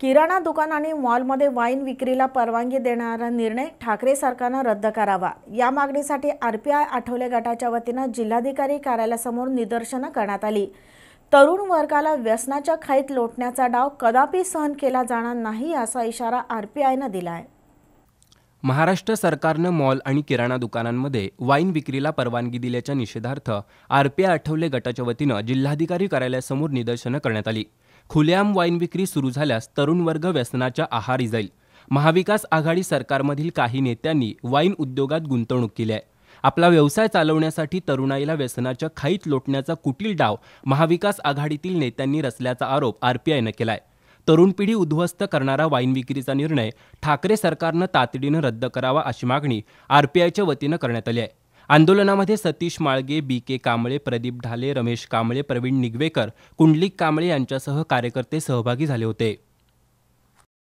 किराणा दुकान आणि मॉलमध्ये वाईन विक्रीला परवानगी देणारा निर्णय ठाकरे सरकारनं रद्द करावा या मागणीसाठी आरपीआय आठवले गटाच्या वतीनं जिल्हाधिकारी कार्यालयासमोर निदर्शनं करण्यात आली तरुण वर्गाला व्यसनाच्या खाईत लोटण्याचा डाव कदापि सहन केला जाणार नाही असा इशारा आर दिला आहे महाराष्ट्र सरकारनं मॉल आणि किराणा दुकानांमध्ये वाईन विक्रीला परवानगी दिल्याच्या निषेधार्थ आरपीआय आठवले गटाच्या वतीनं जिल्हाधिकारी कार्यालयासमोर निदर्शनं करण्यात आली खुलेआम वाईन विक्री सुरू झाल्यास तरुण वर्ग व्यसनाच्या आहारी जाईल महाविकास आघाडी सरकारमधील काही नेत्यांनी वाईन उद्योगात गुंतवणूक केली आहे आपला व्यवसाय चालवण्यासाठी तरुणाईला व्यसनाच्या खाईत लोटण्याचा कुटील डाव महाविकास आघाडीतील नेत्यांनी रचल्याचा आरोप आरपीआयनं केलाय तरुण पिढी उद्ध्वस्त करणारा वाईन विक्रीचा निर्णय ठाकरे सरकारनं तातडीनं रद्द करावा अशी मागणी आरपीआयच्या वतीनं करण्यात आली आहे आंदोलनामध्ये सतीश माळगे बी के कांबळे प्रदीप ढाले रमेश कांबळे प्रवीण निगवेकर कुंडलिक कांबळे यांच्यासह कार्यकर्ते सहभागी झाले होते